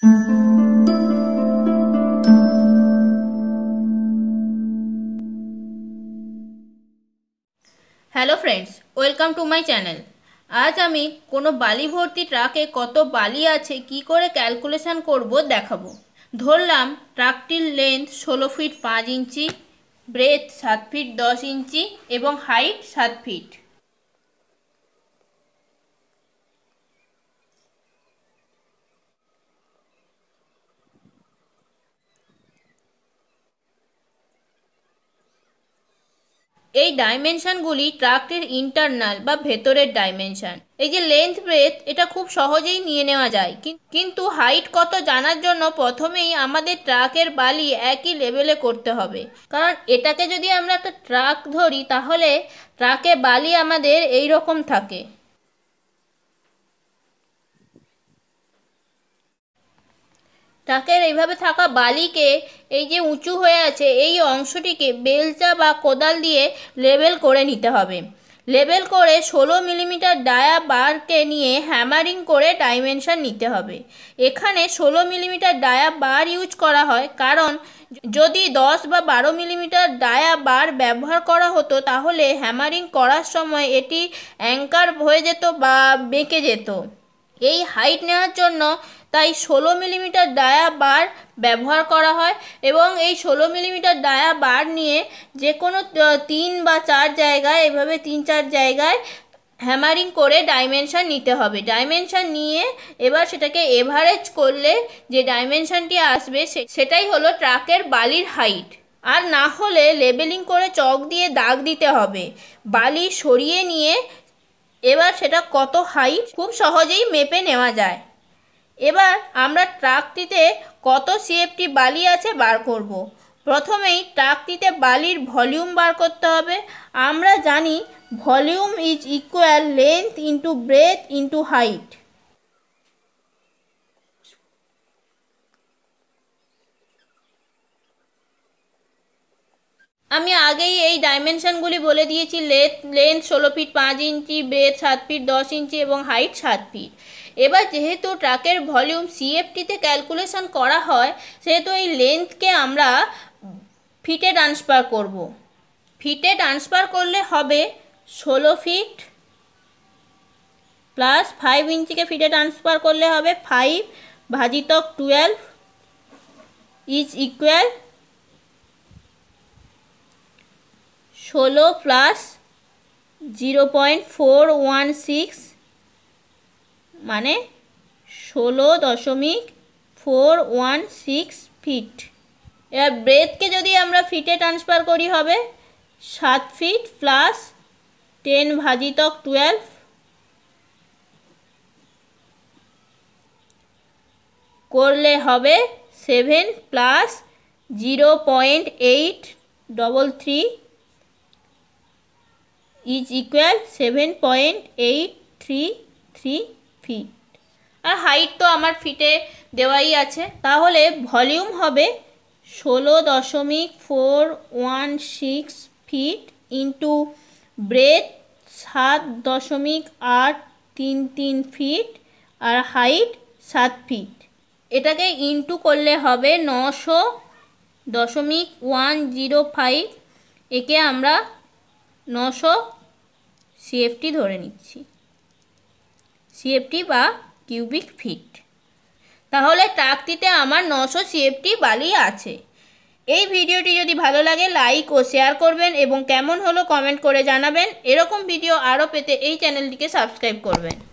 Hello friends welcome to my channel আজ আমি কোনো বালি ভর্তি ট্রাকে কত বালি আছে কি করে ক্যালকুলেশন করব দেখাবো ধরলাম ট্রাকটির লেন্থ ষোলো ফিট পাঁচ ইঞ্চি ব্রেথ সাত ফিট দশ ইঞ্চি এবং হাইট সাত ফিট এই ডাইমেনশানগুলি ট্রাকটির ইন্টারনাল বা ভেতরের ডাইমেনশান এই যে লেন্থ ব্রেথ এটা খুব সহজেই নিয়ে নেওয়া যায় কিন্তু হাইট কত জানার জন্য প্রথমেই আমাদের ট্রাকের বালি একই লেভেলে করতে হবে কারণ এটাকে যদি আমরা একটা ট্রাক ধরি তাহলে ট্রাকে বালি আমাদের এই রকম থাকে তাকে এইভাবে থাকা বালিকে এই যে উঁচু হয়ে আছে এই অংশটিকে বেলচা বা কোদাল দিয়ে লেবেল করে নিতে হবে লেবেল করে ষোলো মিলিমিটার ডায়া বারকে নিয়ে হ্যামারিং করে ডাইমেনশান নিতে হবে এখানে ষোলো মিলিমিটার ডায়া বার ইউজ করা হয় কারণ যদি দশ বা বারো মিলিমিটার ডায়া বার ব্যবহার করা হতো তাহলে হ্যামারিং করার সময় এটি অ্যাঙ্কার হয়ে যেত বা বেঁকে যেত এই হাইট নেওয়ার জন্য তাই ষোলো মিলিমিটার ডায়া বার ব্যবহার করা হয় এবং এই ষোলো মিলিমিটার ডায়া বার নিয়ে যে কোনো তিন বা চার জায়গায় এভাবে তিন চার জায়গায় হ্যামারিং করে ডাইমেনশান নিতে হবে ডাইমেনশান নিয়ে এবার সেটাকে এভারেজ করলে যে ডাইমেনশানটি আসবে সেটাই হলো ট্রাকের বালির হাইট আর না হলে লেবেলিং করে চক দিয়ে দাগ দিতে হবে বালি সরিয়ে নিয়ে এবার সেটা কত হাইট খুব সহজেই মেপে নেওয়া যায় এবার আমরা ট্রাকটিতে কত সিএফটি বালি আছে বার করব। প্রথমেই ট্রাকটিতে বালির ভলিউম বার করতে হবে আমরা জানি volume is equal length into breadth into height আমি আগেই এই ডাইমেনশানগুলি বলে দিয়েছি লেথ লেন্থ ষোলো ফিট পাঁচ ইঞ্চি বেথ সাত ফিট দশ ইঞ্চি এবং হাইট সাত ফিট এবার যেহেতু ট্রাকের ভলিউম সিএফটিতে ক্যালকুলেশন করা হয় সেহেতু এই লেন্থকে আমরা ফিটে ট্রান্সফার করব। ফিটে ট্রান্সফার করলে হবে ষোলো ফিট প্লাস ফাইভ ইঞ্চিকে ফিটে ট্রান্সফার করলে হবে ফাইভ ভাজিতক টুয়েলভ ইজ ইকুয়াল ষোলো plus zero point four one six মানে ষোলো দশমিক ফোর ওয়ান সিক্স ফিট এবার ব্রেথকে যদি আমরা ফিটে ট্রান্সফার করি হবে সাত ফিট প্লাস টেন ভাজিতক টুয়েলভ করলে হবে seven plus zero point eight double three is equal seven point eight three three feet আর হাইট তো আমার ফিটে দেওয়াই আছে তাহলে ভলিউম হবে ষোলো দশমিক four one six feet into breadth সাত দশমিক আট তিন তিন ফিট আর হাইট সাত ফিট এটাকে ইন্টু করলে হবে নশো দশমিক ওয়ান জিরো ফাইভ একে আমরা নশো সিএফটি ধরে নিচ্ছি সিএফটি বা কিউবিক ফিট তাহলে ট্রাকটিতে আমার নশো সিএফটি বালি আছে এই ভিডিওটি যদি ভালো লাগে লাইক ও শেয়ার করবেন এবং কেমন হলো কমেন্ট করে জানাবেন এরকম ভিডিও আরও পেতে এই চ্যানেলটিকে সাবস্ক্রাইব করবেন